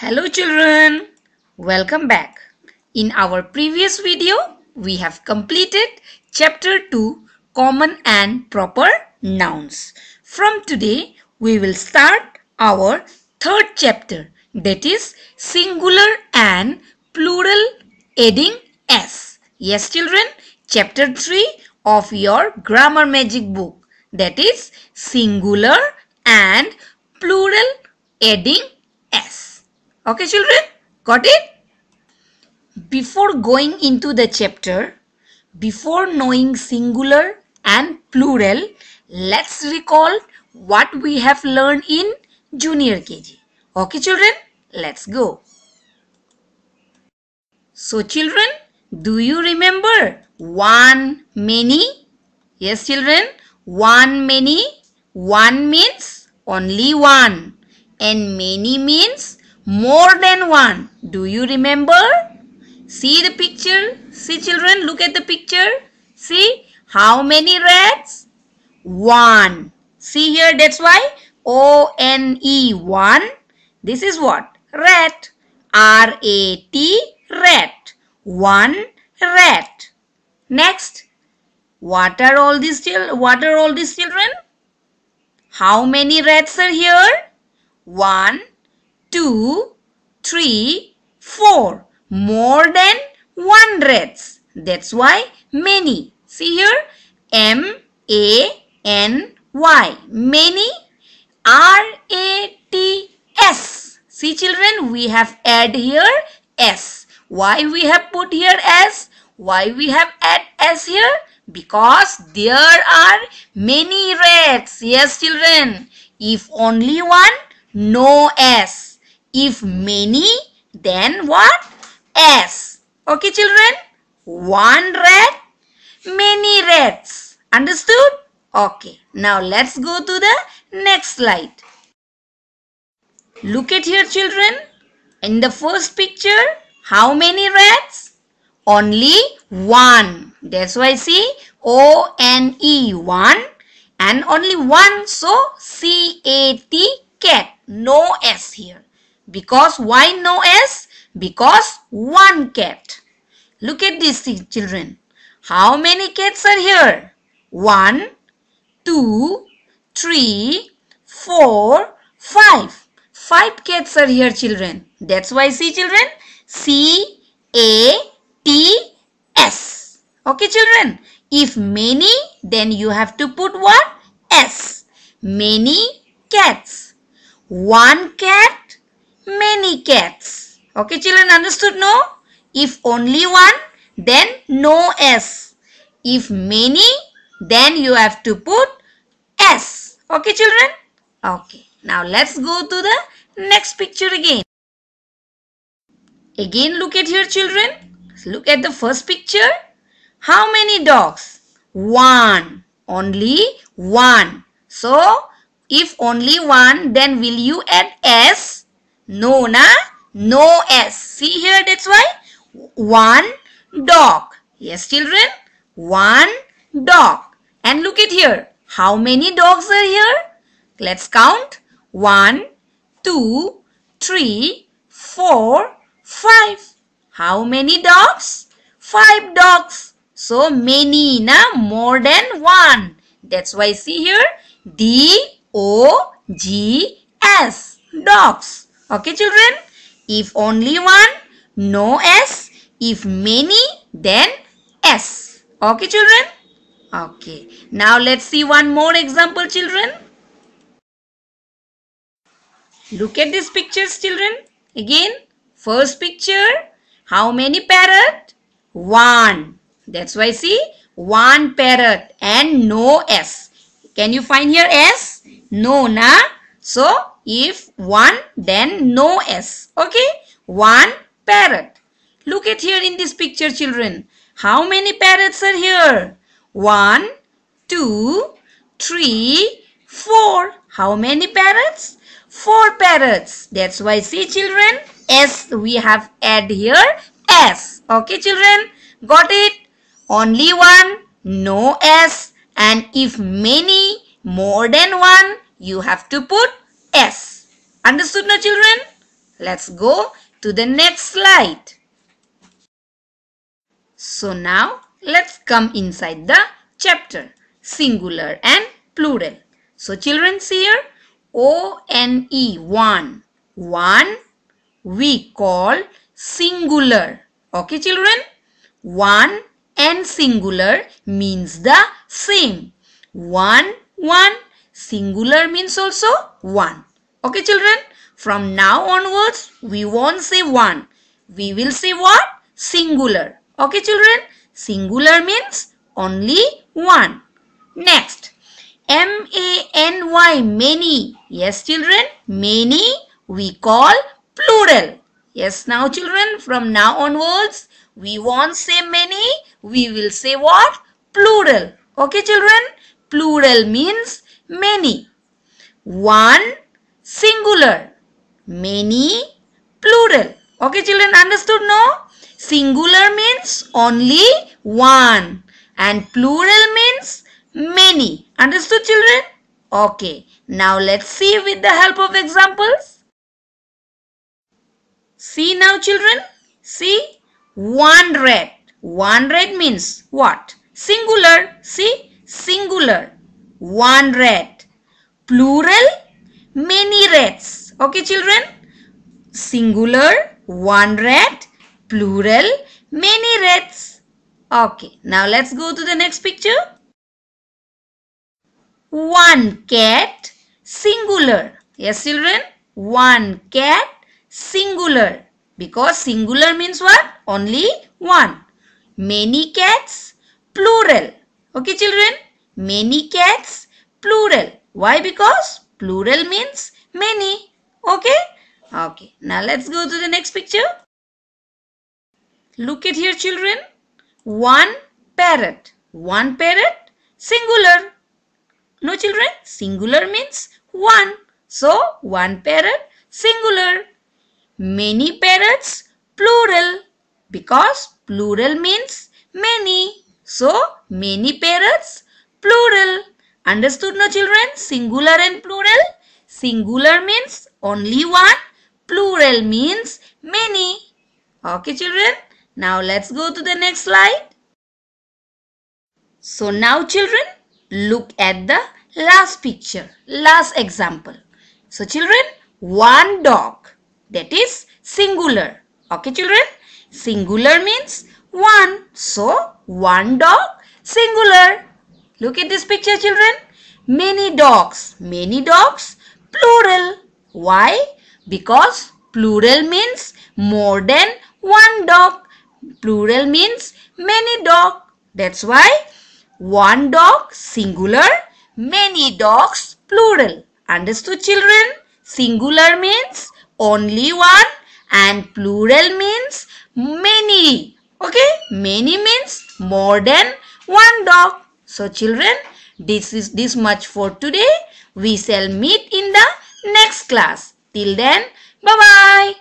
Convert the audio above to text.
Hello children, welcome back. In our previous video, we have completed chapter 2 common and proper nouns. From today, we will start our third chapter that is singular and plural adding s. Yes children, chapter 3 of your grammar magic book that is singular and plural adding Okay, children? Got it? Before going into the chapter, before knowing singular and plural, let's recall what we have learned in junior KG. Okay, children? Let's go. So, children, do you remember one, many? Yes, children, one, many. One means only one and many means more than one. Do you remember? See the picture? See children, look at the picture. See how many rats? One. See here, that's why O-N-E, one. This is what? Rat. R-A-T, rat. One rat. Next, what are all these children? What are all these children? How many rats are here? One two, three, four. More than hundreds. That's why many. See here, M A N Y. Many. R A T S. See children, we have add here S. Why we have put here S? Why we have add S here? Because there are many rats. Yes children. If only one, no S. If many, then what? S. Okay, children? One red, many reds. Understood? Okay. Now, let's go to the next slide. Look at here, children. In the first picture, how many reds? Only one. That's why see O N E one and only one. So C A T cat. No S here. Because why no S? Because one cat. Look at these children. How many cats are here? One, two, three, four, five. Five cats are here children. That's why see children. C A T S. Okay children. If many then you have to put what? S. Many cats. One cat many cats. Okay children understood no? If only one then no S. If many then you have to put S. Okay children? Okay. Now let's go to the next picture again. Again look at your children. Look at the first picture. How many dogs? One. Only one. So if only one then will you add S no, na? No S. See here, that's why. One dog. Yes, children? One dog. And look at here. How many dogs are here? Let's count. One, two, three, four, five. How many dogs? Five dogs. So many, na? More than one. That's why see here. D-O-G-S. Dogs. Okay children? If only one, no S. If many, then S. Okay children? Okay. Now let's see one more example children. Look at these pictures children. Again, first picture, how many parrot? One. That's why see, one parrot and no S. Can you find here S? No, na? So, if 1, then no S. Okay? 1 parrot. Look at here in this picture, children. How many parrots are here? 1, 2, 3, 4. How many parrots? 4 parrots. That's why, see children, S we have add here, S. Okay children, got it? Only one, no S. And if many, more than one, you have to put S. Understood now children? Let's go to the next slide. So now let's come inside the chapter singular and plural. So children see here O N E one one we call singular. Okay children? One and singular means the same. One one Singular means also one. Okay children, from now onwards we won't say one. We will say what? Singular. Okay children, singular means only one. Next, M-A-N-Y, many. Yes children, many we call plural. Yes now children, from now onwards we won't say many, we will say what? Plural. Okay children, plural means many. One singular, many plural. Okay children understood no? Singular means only one and plural means many. Understood children? Okay. Now let's see with the help of examples. See now children. See? One red. One red means what? Singular. See? Singular one rat. Plural, many rats. Okay, children? Singular, one rat. Plural, many rats. Okay, now let's go to the next picture. One cat, singular. Yes, children? One cat, singular. Because singular means what? Only one. Many cats, plural. Okay, children? many cats plural. Why? Because plural means many. Okay? Okay. Now let's go to the next picture. Look at here children. One parrot. One parrot singular. No children? Singular means one. So one parrot singular. Many parrots plural because plural means many. So many parrots plural. Understood no children? Singular and plural. Singular means only one. Plural means many. Okay children? Now let's go to the next slide. So now children, look at the last picture, last example. So children, one dog that is singular. Okay children, singular means one. So one dog singular. Look at this picture children. Many dogs. Many dogs plural. Why? Because plural means more than one dog. Plural means many dog. That's why one dog singular, many dogs plural. Understood children? Singular means only one and plural means many. Okay? Many means more than one dog. So children, this is this much for today. We shall meet in the next class. Till then, bye-bye.